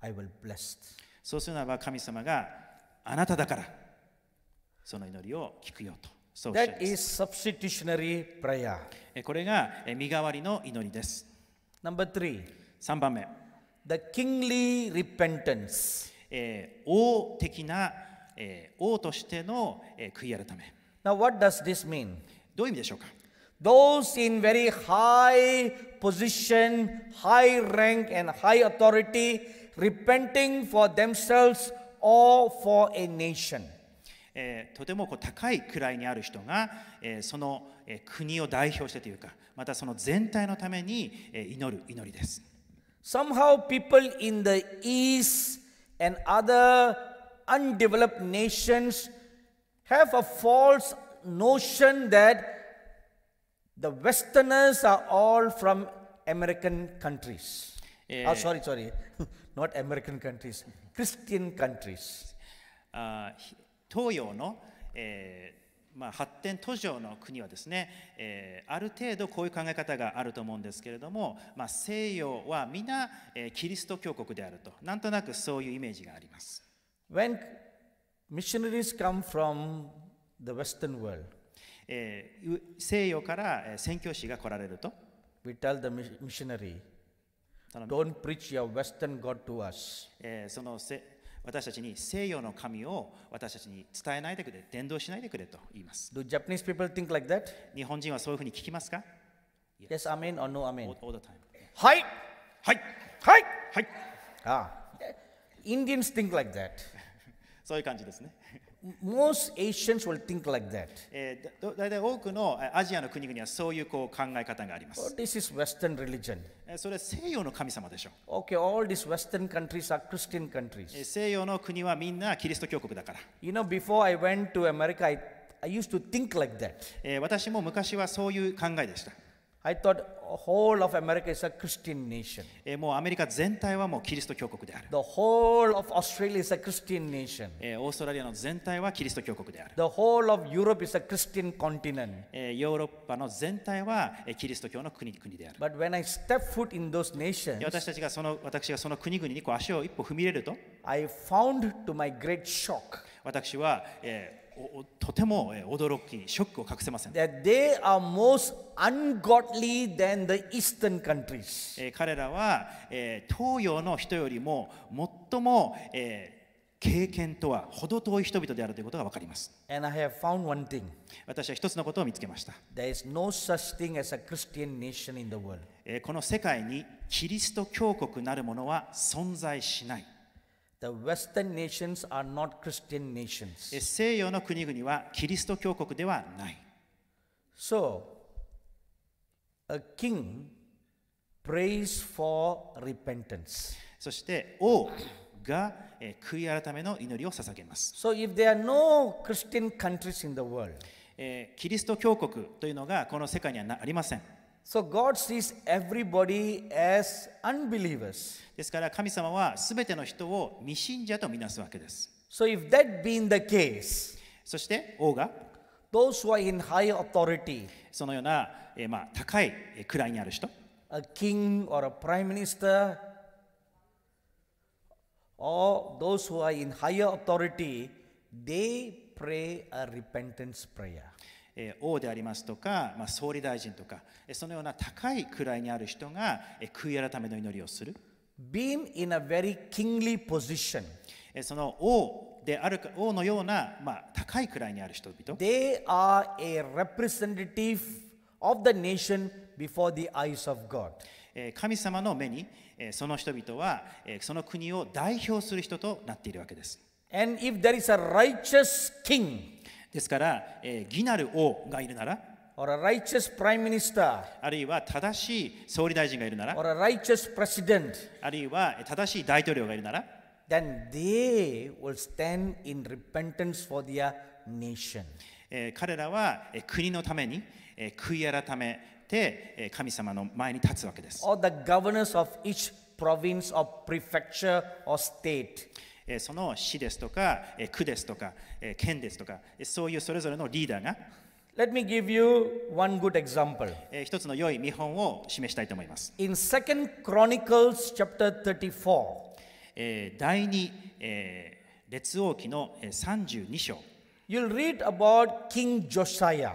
I will bless. そうするならば神様があなただからその祈りを聞くよと。そう That is substitutionary prayer. これが身代わりの祈りです。Number three. 3番目。The kingly repentance. 王的なえー、王としての、えー、悔い改め。Now, what does this mean? どういう意味でしょうか Those in very high position, high rank, and high authority repenting for themselves or for a nation. えー、とてもこう高い位にある人が、えー、その、えー、国を代表してというかまたその全体のために、えー、祈る祈りです。Somehow people in the east and other undeveloped nations have a false notion that the Westerners are all from American countries. Yeah. Oh, sorry, sorry. Not American countries. Christian countries. 東洋の、えーまあ、発展途上の国はですね、えー、ある程度こういう考え方があると思うんですけれども、まあ、西洋は皆、えー、キリスト教国であるとなんとなくそういうイメージがあります。when missionaries come from the Western world, えー、西洋から宣教師が来られると、we tell the missionary, don't preach your Western God to us. えー、その私たちに西洋の神を私たちに伝えないでくれ、伝道しないでくれと言います。Do Japanese people think like that? 日本人はそういうふうに聞きますか Yes, amen or no amen? All, all the time. はいはいはいはい。Ah, Indians think like that. そういう感じですね。Most Asians will think like that. えー、だいたい多くのアジアの国々はそういうこう考え方があります。This is Western religion. それは西洋の神様でしょう。Okay, all these Western countries are Christian countries. 西洋の国はみんなキリスト教国だから。You know, before I went to America, I, I used to think like that. 私も昔はそういう考えでした。I thought whole of America is a Christian nation. えもうアメリカ全体はもうキリスト教国である。The whole of Australia is a Christian nation. えオーストラリアの全体はキリスト教国である。The whole of Europe is a Christian continent. えヨーロッパの全体は、えキリスト教の国国である。But when I step foot in those nations, 私たちがその私がその国々にこう足を一歩踏み入れると、I found to my great shock. 私は、えーとても驚き、ショックを隠せません。That they are most ungodly than the Eastern countries. 彼らは、えー、東洋の人よりも最も、えー経験とは程遠い人々であるということが分かります。And I have found one thing. 私は一つのことを見つけました。There is no such thing as a Christian nation in the world. この世界にキリスト教国なるものは存在しない。The Western nations are not Christian nations. 西洋の国々はキリスト教国ではない。So, a king prays for repentance. そして王がえ悔い改めの祈りを捧げます。So, if there are no Christian countries in the world, キリスト教国というのがこの世界にはなありません。So God sees everybody as unbelievers. ですから神様はすべての人を未信者とみなすわけです。So if that b e i n the case, そして王が those who are in high authority, そのような、えーまあ、高い位にある人 a king or a prime minister or those who are in higher authority, they pray a repentance prayer. え王でありますとか、まあ、総理大臣とか、そのような高い位にある人が、え悔い改めの祈りをする。Being in a very kingly position. その王である王のような、まあ、高い位にある人々。They are a representative of the nation before the eyes of God. 神様の目にその人々はその国を代表する人となっているわけです。And if there is a righteous king, ですから、えー、義なる王がいるなら、or a righteous prime minister あるいは正しい総理大臣がいるなら or a righteous president あるいは正しい大統領がいるなら then they will stand in repentance for their nation 彼らは国のために悔い改めて神様の前に立つわけです or the governors of each province or prefecture or state その市ですとか、区ですとか、県ですとか、そういうそれぞれのリーダーが、Let me give you one good example. 一つの良い見本を示したいと思います。In 2nd Chronicles chapter 34, 第二、列王記の32章。You'll read about King Josiah.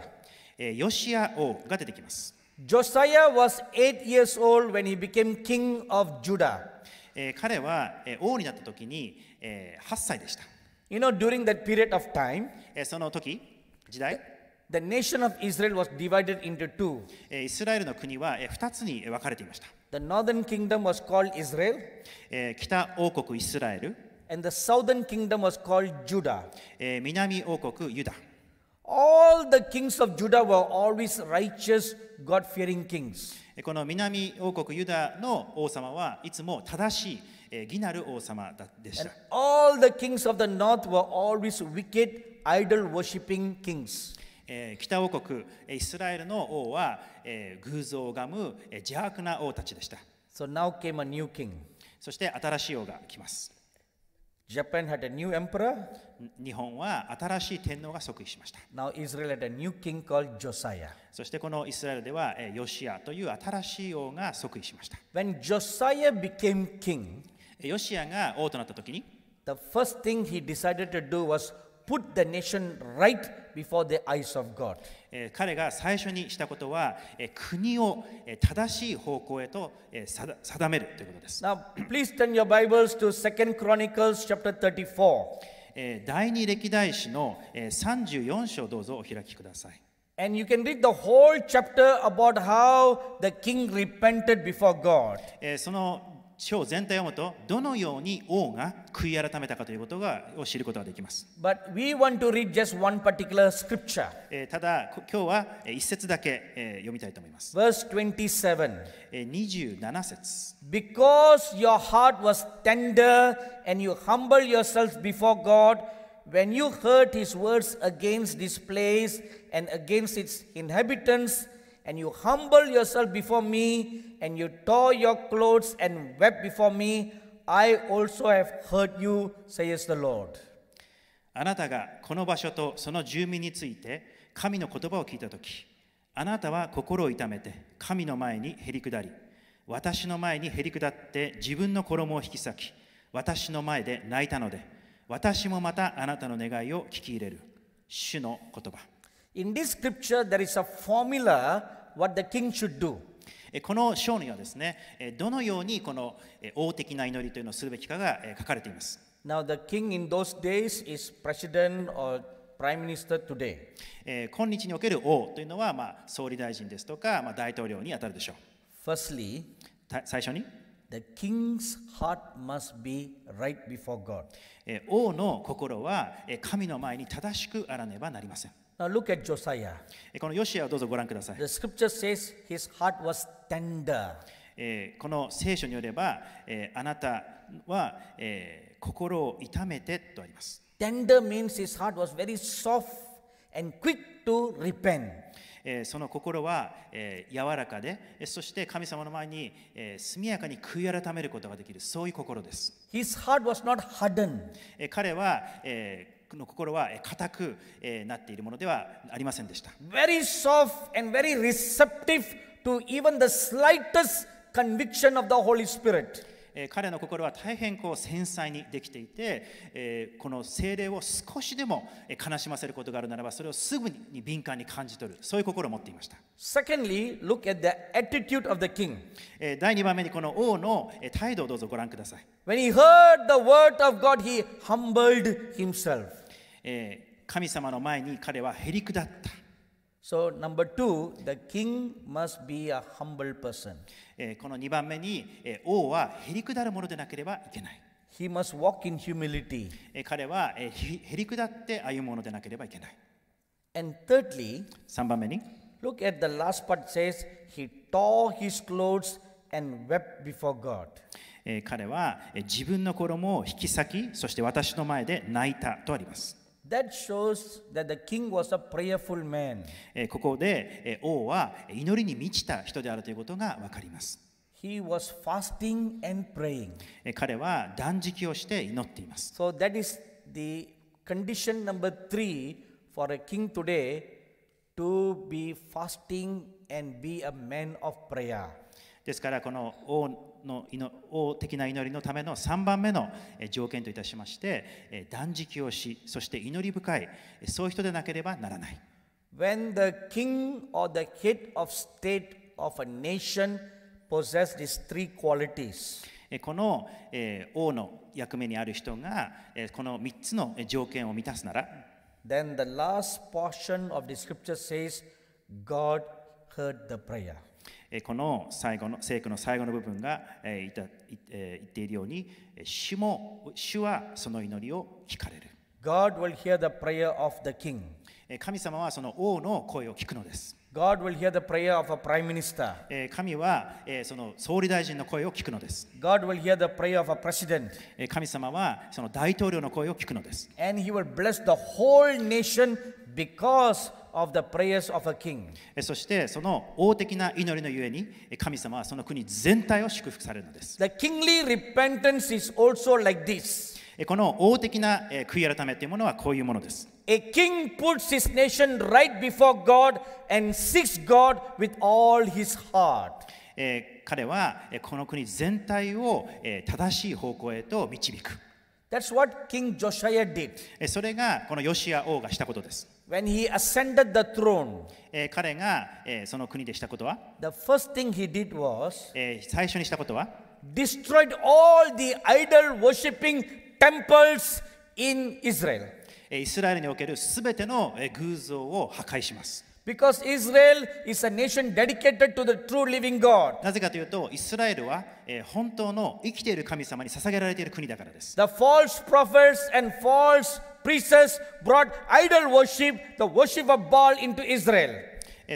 ヨシア王が出てきます。Josiah was eight years old when he became king of Judah. えー、彼は、えー、王になった時に、えー、8歳でした。You know, during that period of time, えー、その時、時代、The nation of Israel was divided into two. イスラエルの国は2つに分かれていました。The northern kingdom was called Israel. 北王国イスラエル。And the southern kingdom was called Judah. 南王国ユダ。All the kings of Judah were always righteous, God fearing kings. この南王国ユダの王様はいつも正しい、えー、義なる王様でした。And all the kings of the north were always wicked, idol worshipping kings. え北王国イスラエルの王は、えー、偶像がむ、えー、邪悪な王たちでした。So now came a new king. そして新しい王が来ます。Japan had a new emperor. 日本は新しい天皇が即位しました。Now Israel had a new king called Josiah. そしてこのイスラエルではヨシアという新しい王が即位しました。When Josiah became king, ヨシアが王となった時に、the first thing he decided to do was put the nation right before the eyes of God. 彼が最初にしたことは国を正しい方向へと定めるということです。Now, please turn your Bibles to 2 Chronicles chapter 34. 第二歴代史の34章どうぞお開きください。And you can read the whole chapter about how the king repented before God. その地方全体をもとどのように王が悔い改めたかということがを知ることができます。But we want to read just one particular scripture. ただ今日は一節だけ読みたいと思います。Verse 27. 27節。Because your heart was tender and you humbled yourselves before God when you heard his words against this place and against its inhabitants. and you humble yourself before me, and you tore your clothes and wept before me, I also have heard you, says the Lord. あなたがこの場所とその住民について神の言葉を聞いたとき、あなたは心を痛めて神の前にへりくだり、私の前にへりくだって自分の衣を引き裂き、私の前で泣いたので、私もまたあなたの願いを聞き入れる。主の言葉。In this scripture, there is a formula what the king should do. この章にはですね、どのようにこの王的な祈りというのをするべきかが書かれています。Now, the king in those days is president or prime minister today. 今日における王というのは、まあ、総理大臣ですとか、まあ、大統領に当たるでしょう。Firstly, 最初に The king's heart must be right before God. 王の心は神の前に正しくあらねばなりません。Now look at Josiah. このヨシアをどうぞご覧ください。The scripture says his heart was tender. えー、この聖書によれば、えー、あなたは、えー、心を痛めてとあります。Tender means his heart was very soft and quick to repent. えー、その心は、えー、柔らかで、そして神様の前に、えー、速やかに悔い改めることができる、そういう心です。His heart was not hardened. えー、彼は、えーの心は固くなっているものではありませんでした。Very soft and very receptive to even the slightest conviction of the Holy Spirit. 彼の心は大変こう繊細にできていて、えこの精霊を少しでも悲しませることがあるならばそれをすぐに敏感に感じ取るそういう心を持っていました。Secondly, look at the attitude of the king. 第2番目にこの王の態度をどうぞご覧ください。When he heard the word of God, he humbled himself. えー、神様の前に彼はへりくだった。So number two, the king must be a humble person. この2番目に、え王はへりくだるものでなければいけない。He must walk in humility. 彼は、へりくだって歩むものでなければいけない。And thirdly, 3番目に、Look at the last part says, He tore his clothes and wept before God. 彼は自分の衣を引き裂き、そして私の前で泣いたとあります。That shows that the king was a prayerful man. ここで王は祈りに満ちた人であるということがわかります。He was fasting and praying. 彼は断食をして祈っています。So that is the condition number three for a king today to be fasting and be a man of prayer. ですからこの王の王的な祈りのための3番目の条件といたしまして断食をしそして祈り深いそういう人でなければならない。When the king or the head of state of a nation possessed these three qualities この、えー、王の役目にある人が、えー、この3つの条件を満たすなら Then the last portion of the scripture says God heard the prayer この最後の聖句の最後の部分が言っているように主も主はその祈りを聞かれる God will hear the prayer of the king. 神様はその王の声を聞くのです God will hear the prayer of a prime minister. 神はその総理大臣の声を聞くのです。God will hear the prayer of a president. 神様はその大統領の声を聞くのです。And he will bless the whole nation because of the prayers of a king. そしてその王的な祈りのゆえに神様はその国全体を祝福されるのです。The kingly repentance is also like this. この王的な悔い改めというものはこういうものです。A king puts his nation right before God and seeks God with all his heart. 彼はこの国全体を正しい方向へと導く。That's what King Josiah did. それがこのヨシア王がしたことです。When he ascended the throne, 彼がその国でしたことは The first thing he did was, 最初にしたことは destroyed all the idol worshipping temples in Israel. イスラエルにおけるすべての偶像を破壊します。Because Israel is a nation dedicated to the true living God. なぜかというと、イスラエルは本当の生きている神様に捧げられている国だからです。The false prophets and false priests brought idol worship, the worship of Baal into Israel.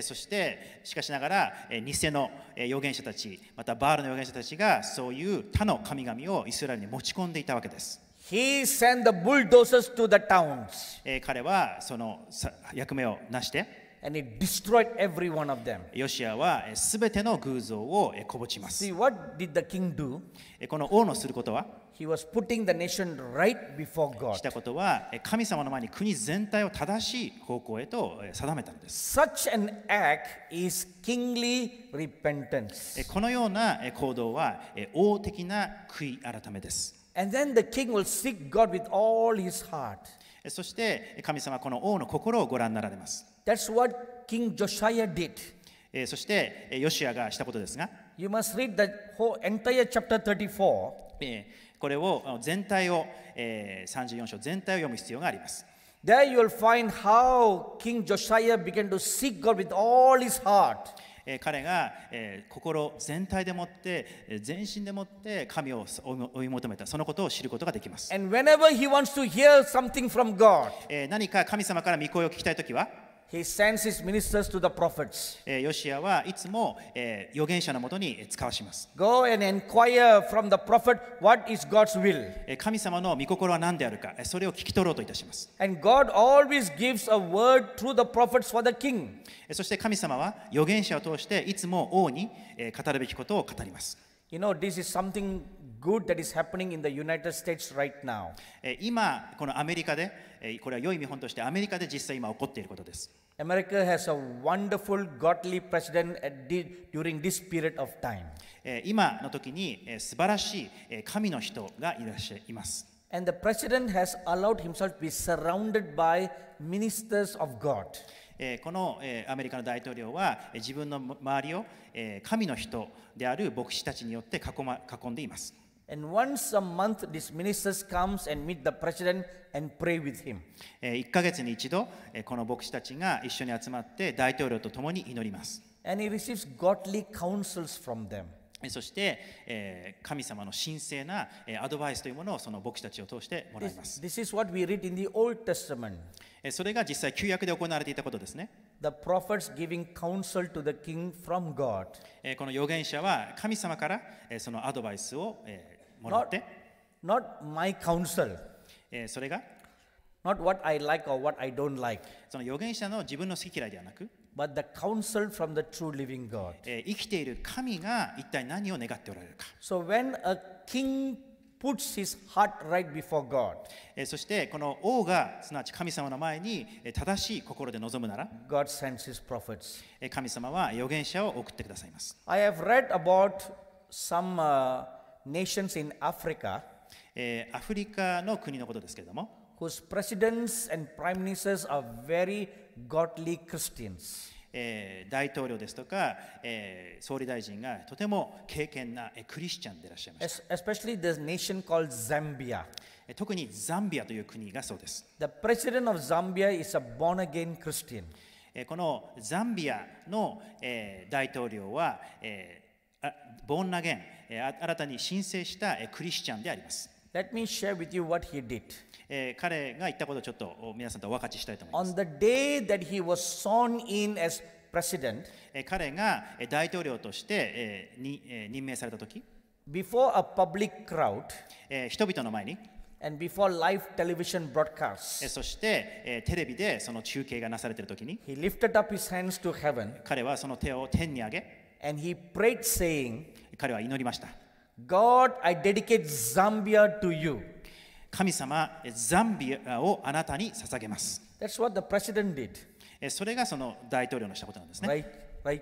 そしてしかしながら偽の預言者たちまたバールの預言者たちがそういう他の神々をイスラエルに持ち込んでいたわけです。He sent the bulldozers to the towns. えー彼はそのさ役目を成して And he destroyed every one of them. ヨシアはすべての偶像をえーこぼちます See, what did the king do? えーこの王のすることは He was putting the nation right before し God. たことはえー神様の前に国全体を正しい方向へとえー定めたのです Such an act is kingly repentance. えーこのようなえー行動はえー王的な悔い改めです And then the king will seek God with all his heart. そして神様はこの王の心をご覧になられます。That's what King Josiah did. そしてヨシアがしたことですが、You must read the whole entire chapter 34. これを全体を34章全体を読む必要があります。There you'll find how King Josiah began to seek God with all his heart. え彼が、え心全体でもって、え全身でもって神を追い求めたそのことを知ることができます。え何か神様から御声を聞きたいときは、He sends his ministers to the prophets. ヨシアはいつも、えー、預言者のもとに使わします。p r 神様の御心は何であるか、それを聞き取ろうといたします。そして神様は預言者を通していつも王に語るべきことを語ります。y o 今、このアメリカで、これは良い見本として、アメリカで実際今起こっていることです。America has a wonderful godly president at the, during this period of time. 今の時に素晴らしい神の人がいらっしゃいます。And the president has allowed himself to be surrounded by ministers of God. このアメリカの大統領は自分の周りを神の人である牧師たちによって囲,、ま、囲んでいます。And once a month, these ministers comes and meet the president and pray with him. 1ヶ月に一度、この牧師たちが一緒に集まって大統領と共に祈ります。And he receives godly counsels from them. そして、えー、神様の神聖な、えー、アドバイスというものをその牧師たちを通してもらいます。This, this is what we read in the Old Testament. それが実際、旧約で行われていたことですね。The prophets giving counsel to the king from God. この預言者は神様からそのアドバイスを、えーもらって not, not my counsel、えー、それが not what I like or what I don't like その預言者の自分の好き嫌いではなく but the counsel from the true living God えー、生きている神が一体何を願っておられるか so when a king puts his heart right before God. そしてこの王がすなわち神様の前に正しい心で臨むなら God sends his prophets. 神様は預言者を送ってくださいます。I have read about some、uh, nations in Africa, えー、アフリカの国のことですけれども、whose presidents and prime ministers are very godly Christians. えー、大統領ですとか、えー、総理大臣がとても敬虔な、えー、クリスチャンでいらっしゃいまし Especially this nation called Zambia. 特にザンビアという国がそうです。The president of Zambia is a born again Christian. このザンビアの、えー、大統領は、えー、ボーンナゲン、新たに申請したクリスチャンであります。Let me share with you what he did. 彼が言ったことをちょっと皆さんとお分かちしたいと思います。On the day that he was sworn in as president, 彼が大統領として任命されたとき、before a public crowd, 人々の前に、and before live television broadcasts. そして、えー、テレビでその中継がなされているときに he lifted up his hands to heaven, 彼はその手を天に上げ and he prayed saying, 彼は祈りました。God, I dedicate Zambia to you. 神様、ザンビアをあなたに捧げます。That's what the president did. それがその大統領のしたことなんですね。Right.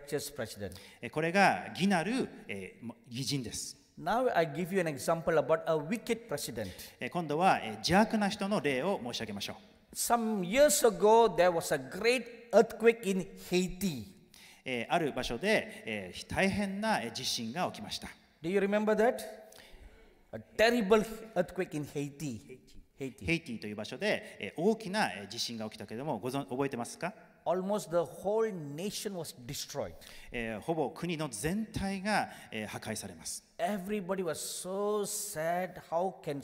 Righteous president. これが義なる、えー、義人です。Now I give you an example about a wicked president. 今度は、えー、邪悪な人の例を申し上げましょう。Some years ago, there was a great earthquake in Haiti. えー、ある場所で、えー、大変な地震が起きました。Do you remember that? A terrible earthquake in Haiti. ヘイティという場所で、えー、大きな地震が起きたけれどもご存覚えてますか Almost the whole nation was destroyed. えー、ほぼ国の全体が、えー、破壊されます。Everybody was so sad. How can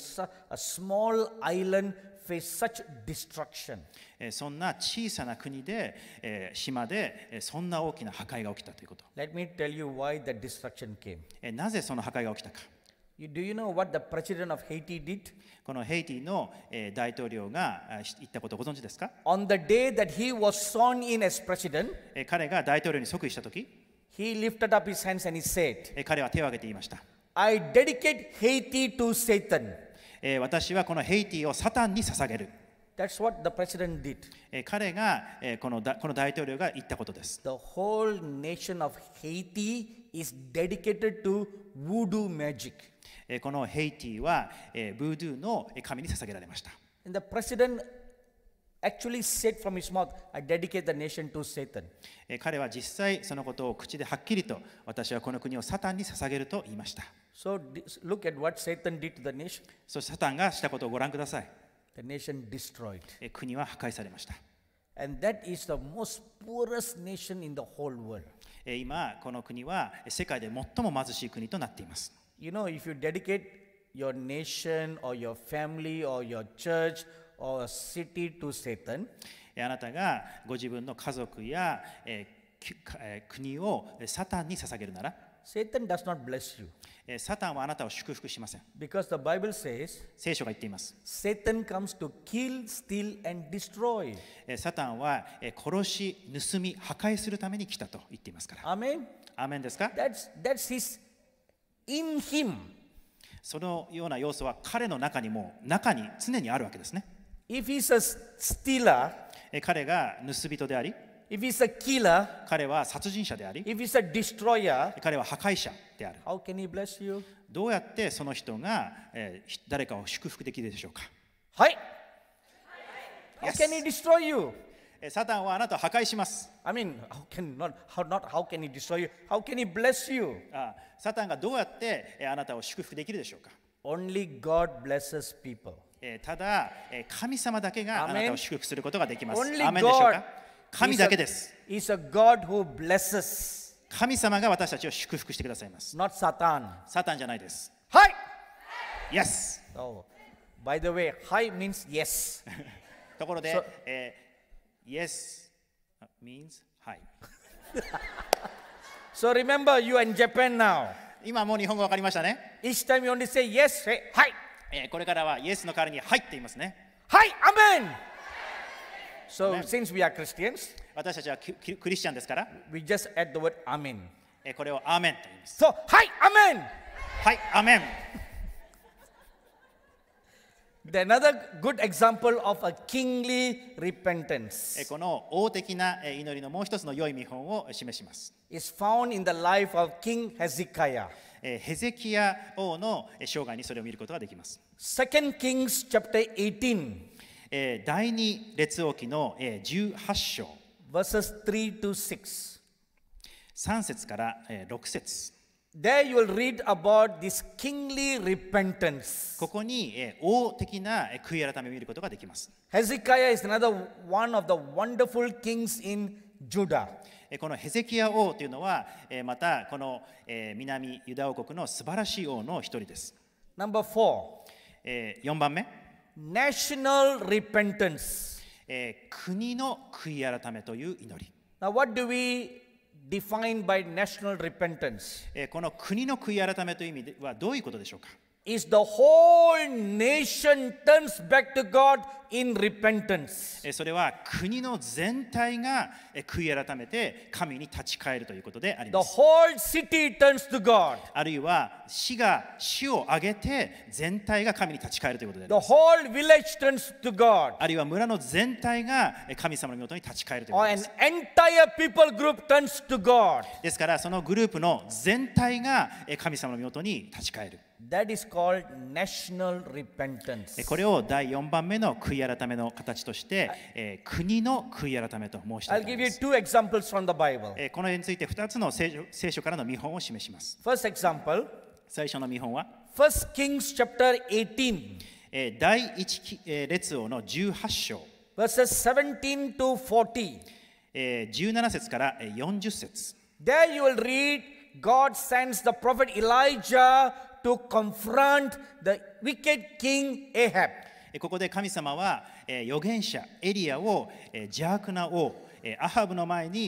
a small island face such destruction. そんな小さな国で、えー、島で、えー、そんな大きな破壊が起きたということ。Let me tell you why that destruction came. えー、なぜその破壊が起きたか。Do you know what the president of Haiti did? このヘイティの、えー、大統領が言ったことをご存知ですか On the day that he was sworn in as president, 彼が大統領に即位したとき、he lifted up his hands and he said, 彼は手を挙げて言いました。I dedicate Haiti to Satan. えー、私はこのヘイティをサタンに捧げる。That's what the president did. 彼がこのこの大統領が言ったことです。The whole nation of Haiti is dedicated to voodoo magic. このヘイティはブードゥの神に捧げられました。And the president actually said from his mouth, I dedicate the nation to Satan. 彼は実際そのことを口ではっきりと私はこの国をサタンに捧げると言いました。So look at what Satan did to the nation. そしてサタンがしたことをご覧ください。The nation destroyed. 国は破壊されました。And that is the most poorest nation in the whole world. 今、この国は世界で最も貧しい国となっています。You know, if you dedicate your nation or your family or your church or city to Satan, あなたがご自分の家族や、えー、国をサタンに捧げるなら、Satan does not bless you. サタンはあなたを祝福しません。Because the Bible says, 聖書が言っています。Satan comes to kill, steal, and destroy. サタンは殺し、盗み、破壊するために来たと言っていますから。Amen? アメンですか that's, that's his in him. そのような要素は彼の中にも、中に常にあるわけですね。If he's a stealer, 彼が盗人であり、If he's a killer, 彼は殺人者であり、if he's a destroyer, 彼は破壊者である。How can he bless you? どうやってその人が、えー、誰かを祝福できるでしょうかはい How can he destroy you? サタンはあなたを破壊します。I mean, how can not, how not, how can he destroy you? How can he bless you? あサタンがどうやってあなたを祝福できるでしょうか Only God blesses people. ただ、神様だけがあなたを祝福することができます。アメンでしょうか神だけです。He's a God who blesses. 神様が私たちを祝福してくださいます。Not Satan. サタンじゃないです。はい Yes! So, by the way, hi means yes. ところで、so, えー、yes means hi. so remember, you are in Japan now. 今もう日本語わかりましたね。Each time you only say yes, say hi. えー、これからは yes の代わりにはいって言いますね。はい、アメン So since we are Christians, 私たちはクリスチャンですから、we just add the word Amen. これを Amen と言います。So, はい、Amen! はい、Amen! The another good example of a kingly repentance この王的な祈りのもう一つの良い見本を示します。is found in the life of King Hezekiah. ヘゼキヤ王の生涯にそれを見ることができます。2 Kings chapter 18えー、第二列王記の、えー、18章 verses 3 to 6 3節から、え6節 There you will read about this kingly repentance. ここに、えー、王的な悔い改めを見ることができます。Hezekiah is another one of the wonderful kings in Judah. このヘゼキヤ王というのは、またこの南ユダ王国の素晴らしい王の一人です。Number 4, 4番目。national repentance、えー、国の悔い改めという祈り。Now, what do we define by national repentance? この国の悔い改めという意味ではどういうことでしょうか is the whole nation turns back to God in repentance. それは国の全体が悔い改めて神に立ち返るということであり The ます。whole city turns to God. あるいは死が死を挙げて全体が神に立ち返るということであり The whole village turns to God. あるいは村の全体が神様の御とに立ち返るというこ Or で an す。entire people group turns to God. ですからそのグループの全体が神様の御とに立ち返る。That is called national repentance. これを第4番目の悔い改めの形として、えー、国の悔い改めと申しています。i えこの辺について2つの聖書聖書からの見本を示します。First example, 最初の見本は First Kings chapter 18. えー、第1、えー、列王の18章。Verses 17 to 40. えー、17節から40節。There you will read God sends the prophet Elijah to confront the wicked king Ahab. ここで神様は預言者エリアを邪悪な王アハブの前に